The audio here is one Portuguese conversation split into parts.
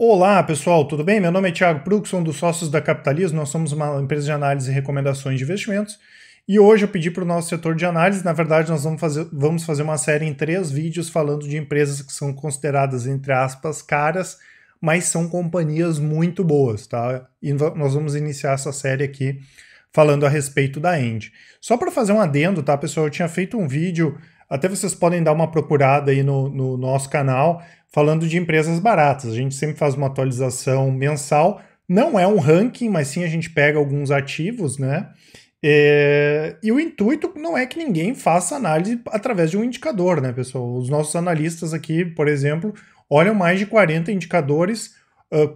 Olá pessoal, tudo bem? Meu nome é Thiago Prux, um dos sócios da Capitalismo. Nós somos uma empresa de análise e recomendações de investimentos. E hoje eu pedi para o nosso setor de análise, na verdade, nós vamos fazer, vamos fazer uma série em três vídeos falando de empresas que são consideradas, entre aspas, caras, mas são companhias muito boas, tá? E nós vamos iniciar essa série aqui falando a respeito da End. Só para fazer um adendo, tá, pessoal? Eu tinha feito um vídeo até vocês podem dar uma procurada aí no, no nosso canal falando de empresas baratas. A gente sempre faz uma atualização mensal. Não é um ranking, mas sim a gente pega alguns ativos, né? É, e o intuito não é que ninguém faça análise através de um indicador, né, pessoal? Os nossos analistas aqui, por exemplo, olham mais de 40 indicadores uh,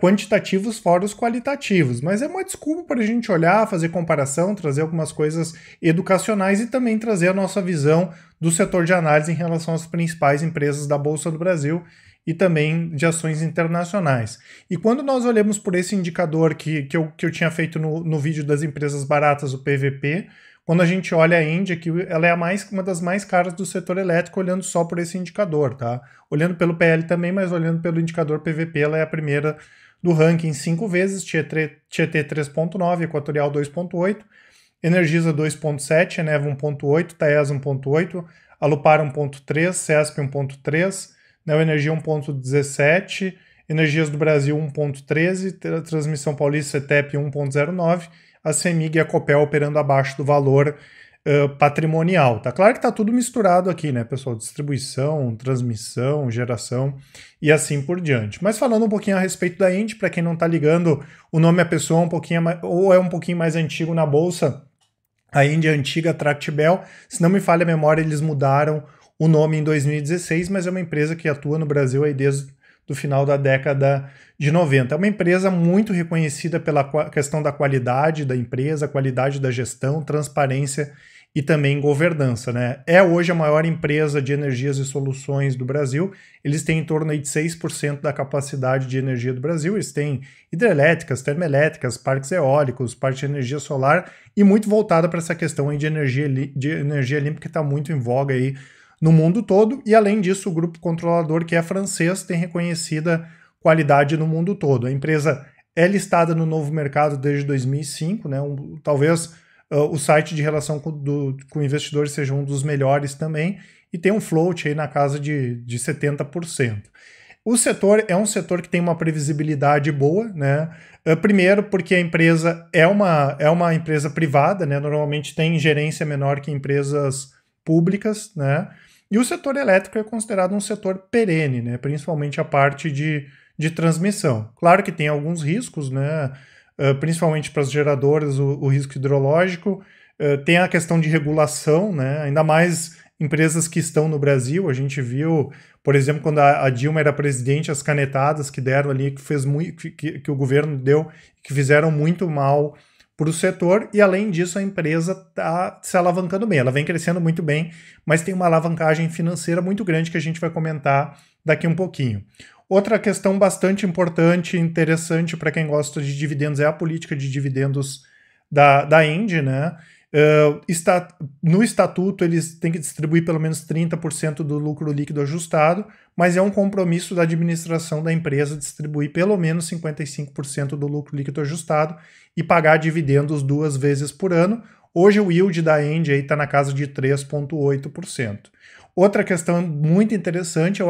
quantitativos fora os qualitativos. Mas é uma desculpa para a gente olhar, fazer comparação, trazer algumas coisas educacionais e também trazer a nossa visão do setor de análise em relação às principais empresas da Bolsa do Brasil e também de ações internacionais. E quando nós olhamos por esse indicador que, que, eu, que eu tinha feito no, no vídeo das empresas baratas, o PVP, quando a gente olha a Índia, que ela é a mais, uma das mais caras do setor elétrico, olhando só por esse indicador, tá? Olhando pelo PL também, mas olhando pelo indicador PVP, ela é a primeira do ranking cinco vezes, Tietê, 3.9, Equatorial 2.8, Energisa 2.7, Eneva 1.8, Taesa 1.8, Alupar 1.3, CESP 1.3, Neoenergia 1.17, Energias do Brasil 1.13, Transmissão Paulista CETEP 1.09, a CEMIG e a COPEL operando abaixo do valor uh, patrimonial. Tá claro que tá tudo misturado aqui, né, pessoal? Distribuição, transmissão, geração e assim por diante. Mas falando um pouquinho a respeito da Indy, para quem não está ligando, o nome a é pessoa é um pouquinho mais, ou é um pouquinho mais antigo na bolsa. A Indy é antiga Tractbel, se não me falha a memória, eles mudaram o nome em 2016, mas é uma empresa que atua no Brasil aí desde do final da década de 90. É uma empresa muito reconhecida pela questão da qualidade da empresa, qualidade da gestão, transparência e também governança. Né? É hoje a maior empresa de energias e soluções do Brasil. Eles têm em torno de 6% da capacidade de energia do Brasil. Eles têm hidrelétricas, termoelétricas, parques eólicos, parte de energia solar e muito voltada para essa questão de energia, de energia limpa que está muito em voga aí no mundo todo, e além disso, o grupo controlador, que é francês, tem reconhecida qualidade no mundo todo. A empresa é listada no novo mercado desde 2005, né? Um, talvez uh, o site de relação com, do, com investidores seja um dos melhores também, e tem um float aí na casa de, de 70%. O setor é um setor que tem uma previsibilidade boa, né? Ah, primeiro, porque a empresa é uma, é uma empresa privada, né? Normalmente tem gerência menor que empresas públicas, né? E o setor elétrico é considerado um setor perene, né? principalmente a parte de, de transmissão. Claro que tem alguns riscos, né? Uh, principalmente para as geradoras, o, o risco hidrológico, uh, tem a questão de regulação, né? ainda mais empresas que estão no Brasil. A gente viu, por exemplo, quando a, a Dilma era presidente, as canetadas que deram ali, que, fez muito, que, que, que o governo deu, que fizeram muito mal para o setor e, além disso, a empresa está se alavancando bem. Ela vem crescendo muito bem, mas tem uma alavancagem financeira muito grande que a gente vai comentar daqui um pouquinho. Outra questão bastante importante e interessante para quem gosta de dividendos é a política de dividendos da, da Indy, né? Uh, eh, está, no estatuto, eles têm que distribuir pelo menos 30% do lucro líquido ajustado, mas é um compromisso da administração da empresa distribuir pelo menos 55% do lucro líquido ajustado e pagar dividendos duas vezes por ano. Hoje o yield da End está na casa de 3,8%. Outra questão muito interessante é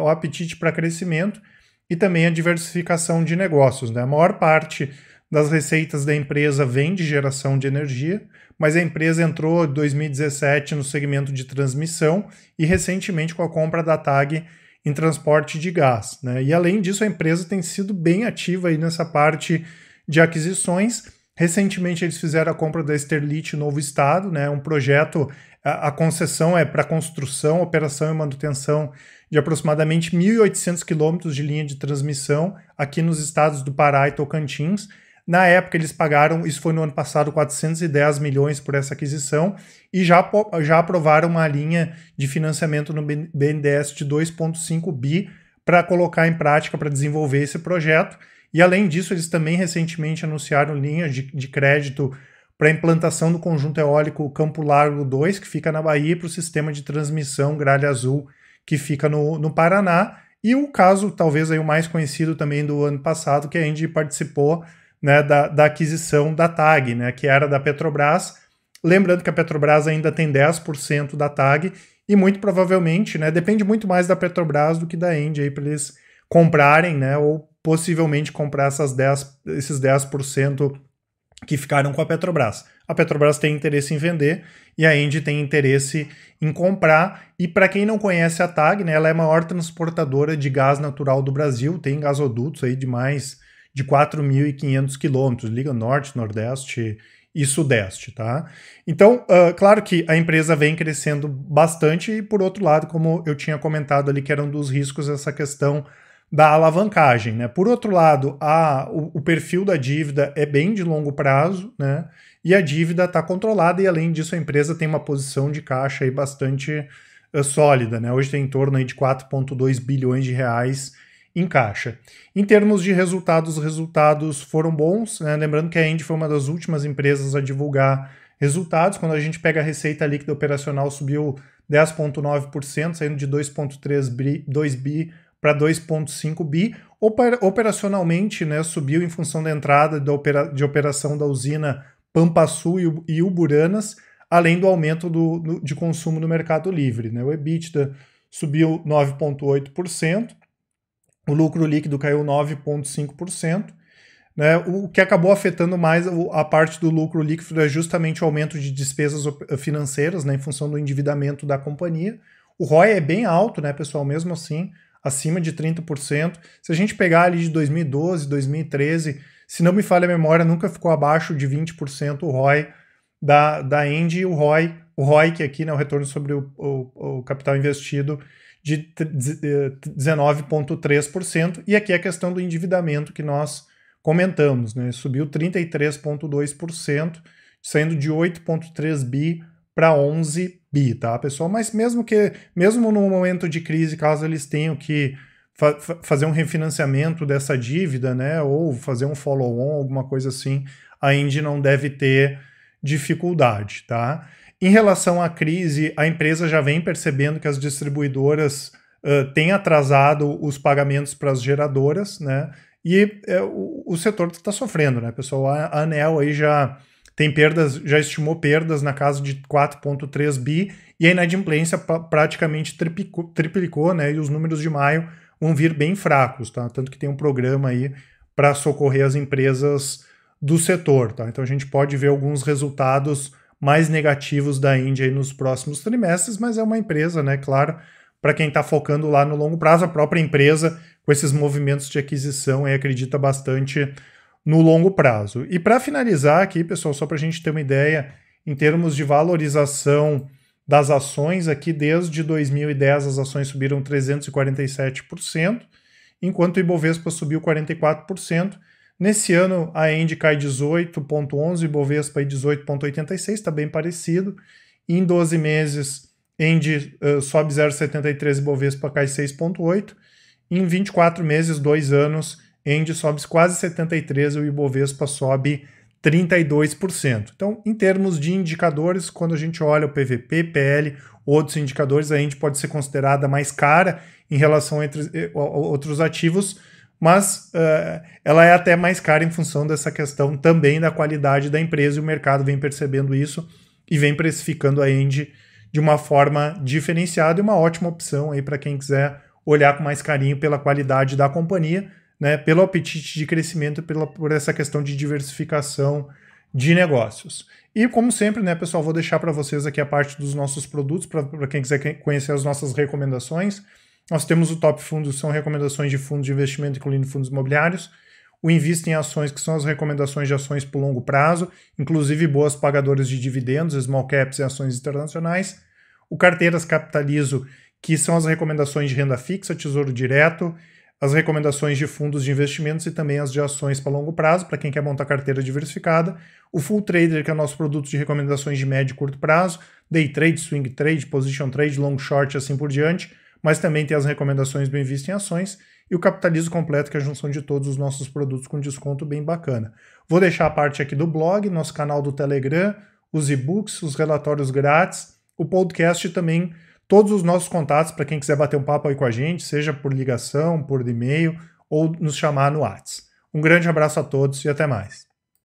o apetite para crescimento e também a diversificação de negócios. Né? A maior parte das receitas da empresa vem de geração de energia, mas a empresa entrou em 2017 no segmento de transmissão e recentemente com a compra da TAG em transporte de gás. Né? E além disso, a empresa tem sido bem ativa aí nessa parte de aquisições. Recentemente eles fizeram a compra da Sterlite Novo Estado, né? um projeto, a, a concessão é para construção, operação e manutenção de aproximadamente 1.800 quilômetros de linha de transmissão aqui nos estados do Pará e Tocantins. Na época, eles pagaram, isso foi no ano passado, 410 milhões por essa aquisição e já, já aprovaram uma linha de financiamento no BNDES de 2,5 bi para colocar em prática, para desenvolver esse projeto. E além disso, eles também recentemente anunciaram linhas de, de crédito para a implantação do conjunto eólico Campo Largo 2, que fica na Bahia, para o sistema de transmissão Gralha Azul, que fica no, no Paraná. E o caso, talvez aí o mais conhecido também do ano passado, que a Indy participou né, da, da aquisição da TAG, né, que era da Petrobras. Lembrando que a Petrobras ainda tem 10% da TAG e muito provavelmente, né, depende muito mais da Petrobras do que da Engie para eles comprarem, né, ou possivelmente comprar essas 10, esses 10% que ficaram com a Petrobras. A Petrobras tem interesse em vender e a Indy tem interesse em comprar. E para quem não conhece a TAG, né, ela é a maior transportadora de gás natural do Brasil, tem gasodutos aí de mais de 4.500 quilômetros, liga norte, nordeste e sudeste, tá? Então, uh, claro que a empresa vem crescendo bastante e, por outro lado, como eu tinha comentado ali, que era um dos riscos essa questão da alavancagem, né? Por outro lado, a, o, o perfil da dívida é bem de longo prazo, né? E a dívida está controlada e, além disso, a empresa tem uma posição de caixa aí bastante uh, sólida, né? Hoje tem em torno aí de 4,2 bilhões de reais encaixa. Em termos de resultados, os resultados foram bons. Né? Lembrando que a Indy foi uma das últimas empresas a divulgar resultados. Quando a gente pega a receita líquida operacional, subiu 10,9%, saindo de 2,3 bi, bi para 2,5 bi. Operacionalmente, né, subiu em função da entrada de operação da usina Pampa Sul e Uburanas, além do aumento do, do, de consumo no Mercado Livre. Né? O EBITDA subiu 9,8% o lucro líquido caiu 9,5%. Né? O que acabou afetando mais a parte do lucro líquido é justamente o aumento de despesas eh, financeiras né, em função do endividamento da companhia. O ROI é bem alto, né, pessoal, mesmo assim, acima de 30%. Se a gente pegar ali de 2012, 2013, se não me falha a memória, nunca ficou abaixo de 20% o ROI da, da Endy e o ROI, o ROI que aqui, né, o retorno sobre o, o, o capital investido, de 19,3%, eh, e aqui é a questão do endividamento que nós comentamos, né? Subiu 33,2%, saindo de 8,3 bi para 11 bi, tá, pessoal? Mas mesmo que, mesmo no momento de crise, caso eles tenham que fa fazer um refinanciamento dessa dívida, né, ou fazer um follow-on, alguma coisa assim, a Indy não deve ter dificuldade, tá? Em relação à crise, a empresa já vem percebendo que as distribuidoras uh, têm atrasado os pagamentos para as geradoras, né? E é, o, o, setor está sofrendo, né, pessoal? A, Anel aí já tem perdas, já estimou perdas na casa de 4,3 bi e a inadimplência praticamente triplicou, triplicou, né? E os números de maio vão vir bem fracos, tá? Tanto que tem um programa aí para socorrer as empresas do setor, tá? Então a gente pode ver alguns resultados mais negativos da Índia nos próximos trimestres, mas é uma empresa, né? Claro, para quem está focando lá no longo prazo, a própria empresa, com esses movimentos de aquisição, aí, acredita bastante no longo prazo. E para finalizar aqui, pessoal, só para a gente ter uma ideia, em termos de valorização das ações, aqui desde 2010 as ações subiram 347%, enquanto o Ibovespa subiu 44%. Nesse ano, a End cai 18,11, e Bovespa 18,86, está bem parecido. Em 12 meses, End uh, eh, sobe 0,73, e Bovespa cai 6,8. Em 24 meses, dois anos, End sobe quase 73 e o Ibovespa sobe 32%. Então, em termos de indicadores, quando a gente olha o PVP, PL, outros indicadores, a gente pode ser considerada mais cara em relação a eh, outros ativos, mas uh, ela é até mais cara em função dessa questão também da qualidade da empresa e o mercado vem percebendo isso e vem precificando a Engie de uma forma diferenciada e uma ótima opção aí para quem quiser olhar com mais carinho pela qualidade da companhia, né, pelo apetite de crescimento, pela, por essa questão de diversificação de negócios. E como sempre, né, pessoal, vou deixar para vocês aqui a parte dos nossos produtos para quem quiser conhecer as nossas recomendações. Nós temos o top fundos, são recomendações de fundos de investimento, incluindo fundos imobiliários. O invista em ações, que são as recomendações de ações por longo prazo, inclusive boas pagadoras de dividendos, small caps e ações internacionais. O carteiras capitalizo, que são as recomendações de renda fixa, tesouro direto, as recomendações de fundos de investimentos e também as de ações para longo prazo, para quem quer montar carteira diversificada. O Full Trader, que é o nosso produto de recomendações de médio e curto prazo, day trade, swing trade, position trade, long short e assim por diante mas também tem as recomendações Bem vistas em Ações e o Capitalismo Completo, que é a junção de todos os nossos produtos com desconto bem bacana. Vou deixar a parte aqui do blog, nosso canal do Telegram, os e-books, os relatórios grátis, o podcast e também todos os nossos contatos para quem quiser bater um papo aí com a gente, seja por ligação, por e-mail ou nos chamar no WhatsApp. Um grande abraço a todos e até mais.